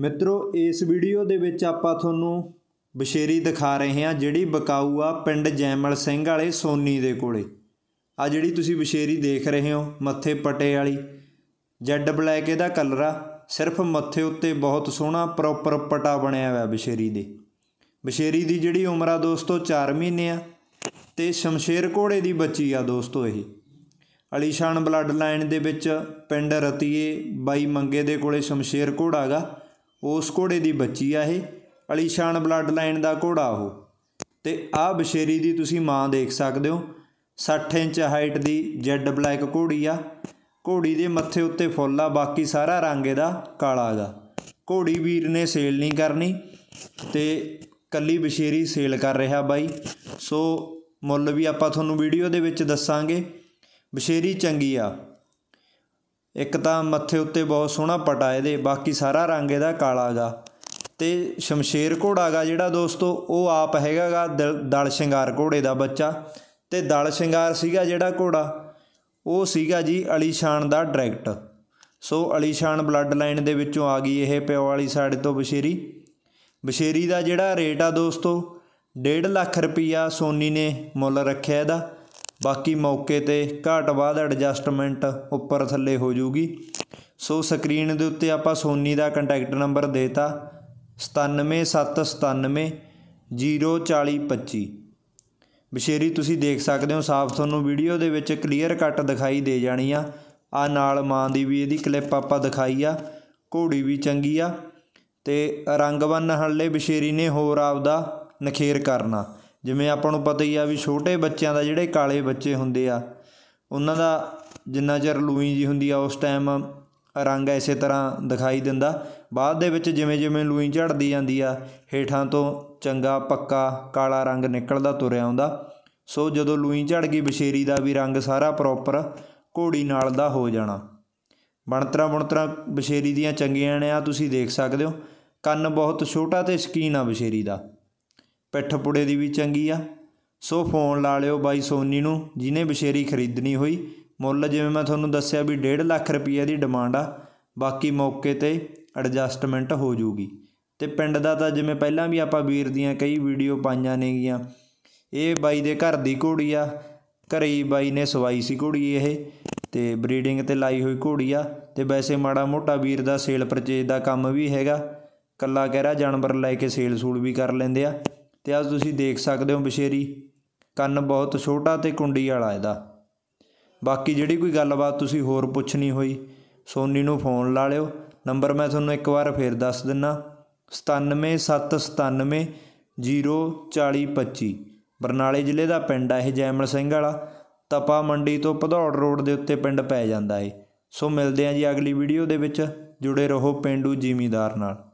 ਮਿੱਤਰੋ ਇਸ ਵੀਡੀਓ ਦੇ ਵਿੱਚ ਆਪਾਂ ਤੁਹਾਨੂੰ ਬਸ਼ੇਰੀ ਦਿਖਾ ਰਹੇ ਹਾਂ ਜਿਹੜੀ ਬਕਾਊ ਆ ਪਿੰਡ ਜੈਮਲ ਸਿੰਘ ਵਾਲੇ ਸੋਨੀ ਦੇ ਕੋਲੇ ਆ ਜਿਹੜੀ ਤੁਸੀਂ ਬਸ਼ੇਰੀ ਦੇਖ ਰਹੇ ਹੋ ਮੱਥੇ ਪਟੇ ਵਾਲੀ ਜੈਡ ਬਲੈਕ ਇਹਦਾ ਕਲਰ ਆ ਸਿਰਫ ਮੱਥੇ ਉੱਤੇ ਬਹੁਤ ਸੋਹਣਾ ਪ੍ਰੋਪਰ ਪਟਾ ਬਣਿਆ ਹੋਇਆ ਬਸ਼ੇਰੀ ਦੇ ਬਸ਼ੇਰੀ ਦੀ ਜਿਹੜੀ ਉਮਰ ਆ ਦੋਸਤੋ 4 ਮਹੀਨੇ ਆ ਤੇ ਸ਼ਮਸ਼ੇਰ ਘੋੜੇ ਦੀ ਬੱਚੀ ਆ ਦੋਸਤੋ ਇਹ ਅਲੀਸ਼ਾਨ ਬਲੱਡ ਲਾਈਨ ਦੇ ਵਿੱਚ ਪਿੰਡ ਰਤੀਏ ਬਾਈ ਮੰਗੇ ਦੇ ਕੋਲੇ ਸ਼ਮਸ਼ੇਰ ਘੋੜਾ ਹੈਗਾ ਉਸ ਘੋੜੇ ਦੀ ਬੱਚੀ ਆ ਇਹ ਅਲੀਸ਼ਾਨ ਬਲੱਡ ਲਾਈਨ ਦਾ ਘੋੜਾ ਉਹ ਤੇ ਆਹ ਬਸ਼ੇਰੀ ਦੀ ਤੁਸੀਂ ਮਾਂ ਦੇਖ ਸਕਦੇ ਹੋ 60 ਇੰਚ ਹਾਈਟ ਦੀ ਜੈਡ ਬਲੈਕ ਘੋੜੀ ਆ ਘੋੜੀ ਦੇ ਮੱਥੇ ਉੱਤੇ ਫੁੱਲ ਆ ਬਾਕੀ ਸਾਰਾ ਰੰਗ ਇਹਦਾ ਕਾਲਾ ਦਾ ਘੋੜੀ ਵੀਰ ਨੇ ਸੇਲ ਨਹੀਂ ਕਰਨੀ ਤੇ ਕੱਲੀ ਬਸ਼ੇਰੀ ਸੇਲ ਕਰ ਰਿਹਾ ਬਾਈ ਸੋ ਮੁੱਲ ਵੀ ਆਪਾਂ ਤੁਹਾਨੂੰ ਵੀਡੀਓ ਦੇ ਵਿੱਚ ਦੱਸਾਂਗੇ ਬਸ਼ੇਰੀ ਚੰਗੀ ਆ ਇੱਕ ਤਾਂ ਮੱਥੇ ਉੱਤੇ ਬਹੁਤ ਸੋਹਣਾ ਪਟਾ ਇਹਦੇ ਬਾਕੀ ਸਾਰਾ ਰੰਗ ਇਹਦਾ ਕਾਲਾ ਗਾ ਤੇ ਸ਼ਮਸ਼ੇਰ ਗਾ ਜਿਹੜਾ ਦੋਸਤੋ ਉਹ ਆਪ ਹੈਗਾਗਾ ਦਲ ਸ਼ਿੰਗਾਰ ਘੋੜੇ ਦਾ ਬੱਚਾ ਤੇ ਦਲ ਸ਼ਿੰਗਾਰ ਸੀਗਾ ਜਿਹੜਾ ਘੋੜਾ ਉਹ ਸੀਗਾ ਜੀ ਅਲੀਸ਼ਾਨ ਦਾ direct so Alishan bloodline ਦੇ ਵਿੱਚੋਂ ਆ ਗਈ ਇਹ ਪਿਓ ਵਾਲੀ ਸਾਈਡ ਤੋਂ ਬਸ਼ੇਰੀ ਬਸ਼ੇਰੀ ਦਾ ਜਿਹੜਾ ਰੇਟ ਆ ਦੋਸਤੋ 1.5 ਲੱਖ ਰੁਪਈਆ ਸੋਨੀ ਨੇ ਮੁੱਲ ਰੱਖਿਆ ਇਹਦਾ ਬਾਕੀ ਮੌਕੇ ਤੇ ਘਾਟ ਬਾਅਦ ਐਡਜਸਟਮੈਂਟ ਉੱਪਰ ਥੱਲੇ ਹੋ ਜੂਗੀ ਸੋ ਸਕਰੀਨ ਦੇ ਉੱਤੇ ਆਪਾਂ ਸੋਨੀ ਦਾ ਕੰਟੈਕਟ ਨੰਬਰ ਦੇਤਾ 97797 ਬਸ਼ੇਰੀ ਤੁਸੀਂ ਦੇਖ ਸਕਦੇ ਹੋ ਸਾਫ਼ ਤੁਹਾਨੂੰ ਵੀਡੀਓ ਦੇ ਵਿੱਚ ਕਲੀਅਰ ਕੱਟ ਦਿਖਾਈ ਦੇ ਜਾਣੀ ਆ ਆ ਨਾਲ ਮਾਂ ਦੀ ਵੀ ਇਹਦੀ ਕਲਿੱਪ ਆਪਾਂ ਦਿਖਾਈ ਆ ਘੋੜੀ ਵੀ ਚੰਗੀ ਆ ਤੇ ਰੰਗਵੰਨ ਹੱਲੇ ਬਸ਼ੇਰੀ ਨੇ ਹੋਰ ਆਪਦਾ ਨਖੇਰ ਕਰਨਾ ਜਿਵੇਂ ਆਪਾਂ ਨੂੰ ਪਤਾ ਹੀ ਆ ਵੀ ਛੋਟੇ ਬੱਚਿਆਂ ਦਾ ਜਿਹੜੇ ਕਾਲੇ ਬੱਚੇ ਹੁੰਦੇ ਆ ਉਹਨਾਂ ਦਾ ਜਿੰਨਾ ਚਿਰ ਲੂਈ ਜੀ ਹੁੰਦੀ ਆ ਉਸ ਟਾਈਮ ਰੰਗ ਇਸੇ ਤਰ੍ਹਾਂ ਦਿਖਾਈ ਦਿੰਦਾ ਬਾਅਦ ਦੇ ਵਿੱਚ ਜਿਵੇਂ ਜਿਵੇਂ ਲੂਈ ਝੜਦੀ ਜਾਂਦੀ ਆ ਹੇਠਾਂ ਤੋਂ ਚੰਗਾ ਪੱਕਾ ਕਾਲਾ ਰੰਗ ਨਿਕਲਦਾ ਤੁਰਿਆ ਆਉਂਦਾ ਸੋ ਜਦੋਂ ਲੂਈ ਝੜ ਗਈ ਬਸ਼ੇਰੀ ਦਾ ਵੀ ਰੰਗ ਸਾਰਾ ਪ੍ਰੋਪਰ ਘੋੜੀ ਨਾਲ ਦਾ ਹੋ ਜਾਣਾ ਬਣਤਰਾ ਬਣਤਰਾ ਬਸ਼ੇਰੀ ਦੀਆਂ ਚੰਗੀਆਂ ਨੇ ਆ ਤੁਸੀਂ ਦੇਖ ਸਕਦੇ ਹੋ ਕੰਨ ਬਹੁਤ ਛੋਟਾ ਤੇ ਸ਼ਕੀਨ ਆ ਬਸ਼ੇਰੀ ਦਾ ਪਿੱਠ ਪੁੜੇ ਦੀ ਵੀ ਚੰਗੀ ਆ ਸੋ ਫੋਨ ਲਾ ਲਿਓ ਬਾਈ ਸੋਨੀ ਨੂੰ ਜਿਨੇ ਬਸ਼ੇਰੀ ਖਰੀਦਣੀ ਹੋਈ ਮੁੱਲ ਜਿਵੇਂ ਮੈਂ ਤੁਹਾਨੂੰ ਦੱਸਿਆ ਵੀ 1.5 ਲੱਖ ਰੁਪਏ ਦੀ ਡਿਮਾਂਡ ਆ ਬਾਕੀ ਮੌਕੇ ਤੇ ਐਡਜਸਟਮੈਂਟ ਹੋ ਜੂਗੀ ਤੇ ਪਿੰਡ ਦਾ ਤਾਂ ਜਿਵੇਂ ਪਹਿਲਾਂ ਵੀ ਆਪਾਂ ਵੀਰ ਦੀਆਂ ਕਈ ਵੀਡੀਓ ਪਾਈਆਂ ਨੇਗੀਆਂ ਇਹ ਬਾਈ ਦੇ ਘਰ ਦੀ ਘੋੜੀ ਆ ਘਰੇ ਬਾਈ ਨੇ ਸਵਾਈ ਸੀ ਘੋੜੀ ਇਹ ਤੇ ਬਰੀਡਿੰਗ ਤੇ ਲਾਈ ਹੋਈ ਘੋੜੀ ਆ ਤੇ ਵੈਸੇ ਮਾੜਾ ਮੋਟਾ ਵੀਰ ਦਾ ਸੇਲ ਪਰਚੇਜ ਦਾ ਕੰਮ ਵੀ ਹੈਗਾ ਕੱਲਾ ਕਹਿਰਾ ਜਾਨਵਰ ਲੈ ਕੇ ਸੇਲ ਸੂਲ ਵੀ ਕਰ ਲੈਂਦੇ ਆ ਤੇ ਅੱਜ ਤੁਸੀਂ ਦੇਖ ਸਕਦੇ ਹੋ ਬਸ਼ੇਰੀ ਕੰਨ ਬਹੁਤ ਛੋਟਾ ਤੇ ਕੁੰਡੀ ਵਾਲਾ ਇਹਦਾ ਬਾਕੀ ਜਿਹੜੀ ਕੋਈ ਗੱਲਬਾਤ ਤੁਸੀਂ ਹੋਰ ਪੁੱਛਣੀ ਹੋਈ ਸੋਨੀ ਨੂੰ ਫੋਨ ਲਾ ਲਿਓ ਨੰਬਰ ਮੈਂ ਤੁਹਾਨੂੰ ਇੱਕ ਵਾਰ ਫੇਰ ਦੱਸ ਦਿੰਨਾ 97797 ਬਰਨਾਲੇ ਜ਼ਿਲ੍ਹੇ ਦਾ ਪਿੰਡ ਹੈ ਇਹ ਜੈਮਲ ਸਿੰਘ ਵਾਲਾ ਤਪਾ ਮੰਡੀ ਤੋਂ ਭਦੌੜ ਰੋਡ ਦੇ ਉੱਤੇ ਪਿੰਡ ਪੈ ਜਾਂਦਾ ਏ ਸੋ ਮਿਲਦੇ ਆਂ ਜੀ ਅਗਲੀ ਵੀਡੀਓ ਦੇ ਵਿੱਚ ਜੁੜੇ ਰਹੋ ਪਿੰਡੂ ਜ਼ਿਮੀਦਾਰ ਨਾਲ